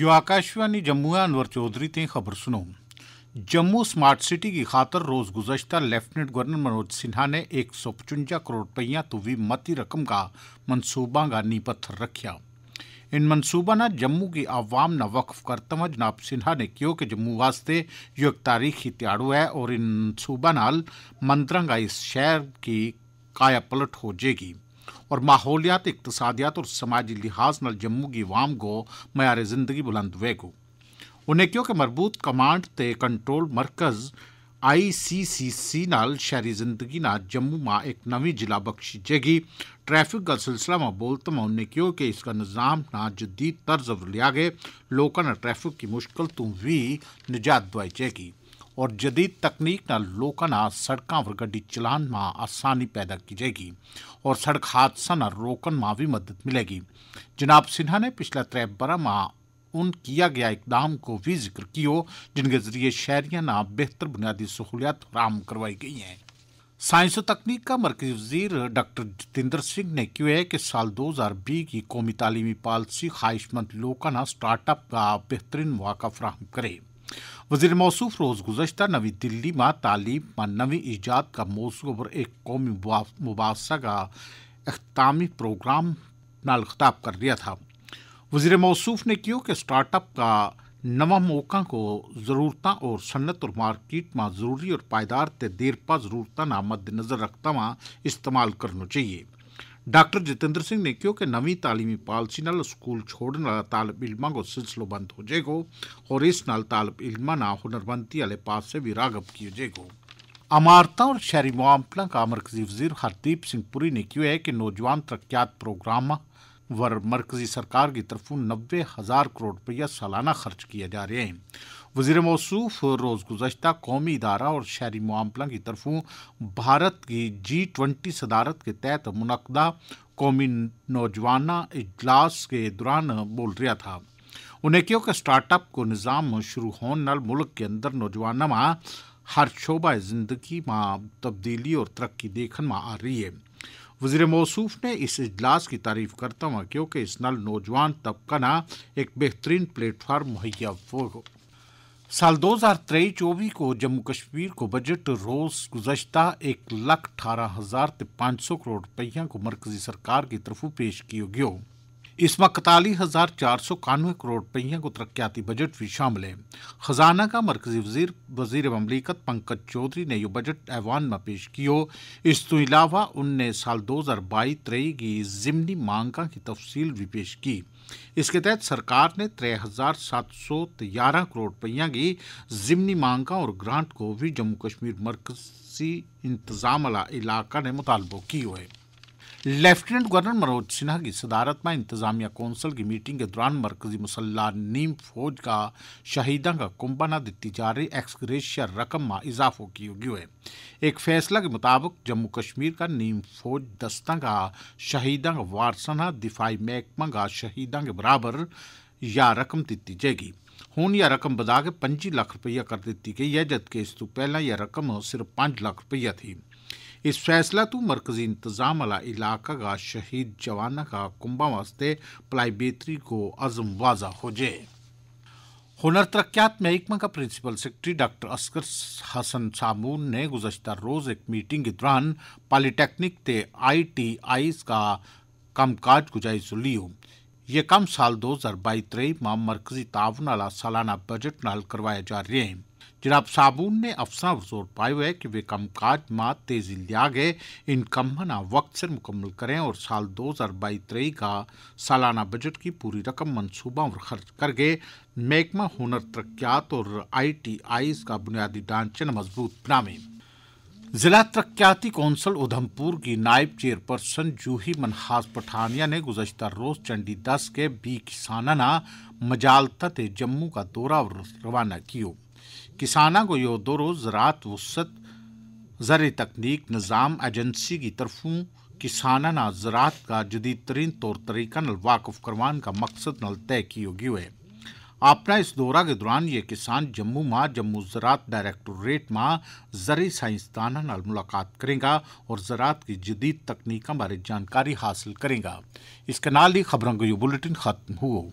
यो आकाशवाणी जम्मू अनवर चौधरी ते खबर सुनो जम्मू स्मार्ट सिटी की खातर रोज गुजशत लेफ्टिनेंट गवर्नर मनोज सिन्हा ने एक सौ पचुंजा करोड़ रुपया तो भी मती रकम का मनसूबा का नींह पत्थर रखा इन मनसूबा ना जम्मू की आवाम ना वक्फ करता हुआ जनाब सिन्हा ने क्यों कि जम्मू वास्ते यो एक तारीखी त्याड़ो है और इन मनसूबा नाल का इस शहर की काया पलट हो जाएगी और माहौलियात इकतसादियात और समाजी लिहाज न जम्मू की वाम गो मैार ज़िंदगी बुलंद वेगो उन्हें क्योंकि मरबूत कमांड ते कंट्रोल मरकज़ आई सी सी सी नाल शहरी जिंदगी ना जम्मू में एक नवी जिला बख्शी जेगी ट्रैफिक का सिलसिला में बोलते में उन्हें क्यों कि इसका निज़ाम ना जदीद तर्ज लिया गए लोगों ने ट्रैफिक की मुश्किल तू भी निजात दवाई जेगी और जदीद तकनीक न लोकना सड़कों पर गड्डी चलान में आसानी पैदा की जाएगी और सड़क हादसा न रोकन में भी मदद मिलेगी जनाब सिन्हा ने पिछला त्रै बरह में उन किया गया इकदाम को भी जिक्र किया जिनके जरिए शहरिया न बेहतर बुनियादी सहूलियात फराम करवाई गई हैं साइंस और तकनीक का मरकजी वजीर डॉक्टर जितेंद्र सिंह ने क्यों है कि साल 2020 की कौमी तालीमी पॉलिसी ख्वाहिशमंद लोगों का स्टार्टअप का बेहतरीन मौका फ्राहम करे वजीर मौसूफ रोज़ गुजशत नवी दिल्ली में तालीम में नवी ईजाद का मौजू पर एक कौमी मुबास का अख्तामी प्रोग्राम नाल खिताब कर दिया था वजीर मौसू ने क्यों कि स्टार्टअप का नवा मौका को जरूरत और सन्नत और मार्किट में जरूरी और पायदार ते देर जरूरत ना मद्देनजर रखता हुआ इस्तेमाल करना चाहिए डॉक्टर जितेंद्र सिंह ने कहो कि नवी तालीमी पॉलिसी ਨਾਲ ਸਕੂਲ ਛੋੜਨ ਵਾਲਾ ਤਾਲਬ ਇਲਮਾਂ ਕੋ ਸਿਲਸਿਲਾ ਬੰਦ ਹੋ ਜਾਏਗਾ ਔਰ ਇਸ ਨਾਲ ਤਾਲਬ ਇਲਮਾਂ ਨਾ ਹੁਨਰਮੰਦੀ ਵਾਲੇ ਪਾਸੇ ਵੀ ਰਾਗਬ किया ਜਾਏਗਾ अमारता और शहरी मामला का मरकजी वजीर हरदीप सिंह पुरी ने क्यों है कि नौजवान तरक्यात प्रोग्राम वर मरकजी सरकार की तरफ नब्बे हज़ार करोड़ रुपया सालाना खर्च किया जा रहे हैं वजीर मौसूफ रोज़ गुजशत कौमी इदारा और शहरी मामला की तरफों भारत की जी ट्वेंटी सदारत के तहत मुनदा कौमी नौजवाना इजलास के दौरान बोल रहा था उन्हें क्यों कि स्टार्टअप को निज़ाम शुरू होने नाल मुल्क के अंदर नौजवानों में हर शोबा जिंदगी में तब्दीली और तरक्की देखने में आ रही है वजीर मौसूफ ने इस इजलास की तारीफ करता हुआ क्योंकि इस नौजवान तबका ना एक बेहतरीन प्लेटफार्म मुहैया हो साल 2023-24 को जम्मू कश्मीर को बजट रोज गुजशत एक लाख अठारह हजार पाँच सौ करोड़ रुपया को मरकजी सरकार की तरफ पेश किया गया इसमें इकताली हज़ार चार सौ कानवे करोड़ रुपये को तरक्याती बजट भी शामिल है खजाना का मरकजी वजीर वजीर ममलिकत पंकज चौधरी ने यह बजट ऐवान में पेश किया इस तु अलावा उनने साल दो हज़ार बाईस त्रेई की जिमनी मांगा की तफसील भी पेश की इसके तहत सरकार ने त्रे हज़ार सात सौ ग्यारह करोड़ रुपये की जिमनी मांगा और ग्रांट को भी जम्मू कश्मीर मरकजी इंतजाम इलाका ने मुतालबो किया है लेफ्टिनेंट गवर्नर मनोज सिन्हा की सदारत में इंतजामिया कौंसल की मीटिंग के दौरान मरकजी मुसल्ला नीम फौज का शहीदा का कुंभना न दी जा रही एक्सग्रेशिया रकम में इजाफो किया है एक फैसला के मुताबिक जम्मू कश्मीर का नीम फौज दस्ता का शहीदा का वारसना दिफाई महकमा का शहीदा के बराबर या रकम दी जाएगी हूँ यह रकम बदा के पंजी लाख रुपया कर दी गई है जबकि इस तू पहला यह रकम सिर्फ पांच लाख रुपया थी इस फैसला तो मरकजी इंतजाम आला इलाका का शहीद जवाना का कुंभा वास्ते पलाई बेहतरी को अजम वाजा हो जाए हुनर तरक्यात महकमा का principal secretary doctor Asgar Hasan Samoon ने गुजशत रोज़ एक मीटिंग के दौरान पॉलीटेक्निक ते आई टी आई का कामकाज को जायजो लियो ये कम साल दो हज़ार बई त्रेई मरकजी तावन आला सालाना बजट नाल करवाया जा रहे हैं जनाब साबून ने अफसा जोर पाए हुए कि वे काज मां तेजी लिया गए इन कम्हना वक्त से मुकम्मल करें और साल दो हज़ार बाईस तेई का सालाना बजट की पूरी रकम मनसूबा और खर्च करके महकमा हुनर तरक्यात और आई टी आईज का बुनियादी ढांचे मजबूत बनावें जिला तरक्याती कौंसल उधमपुर की नायब चेयरपर्सन जूही मनहास पठानिया ने गुजशत रोज चंडी दस के बी किसाना मजालता जम्मू का दौरा रवाना किया को यो दो ज़रात वसत ज़र तकनीक निज़ाम एजेंसी की तरफों ना ज़रात का जदीद तरीन तौर तरीक़ा नल वाकफ़ करवान का मकसद नल तय की गया है अपना इस दौरा के दौरान ये किसान जम्मू में जम्मू ज़रात डायरेक्टोरेट में ज़री साइंसदान नाल मुलाकात करेगा और ज़रात की जदीद तकनीक बारे जानकारी हासिल करेगा इसके नाल ही खबरों का यह बुलेटिन खत्म हुआ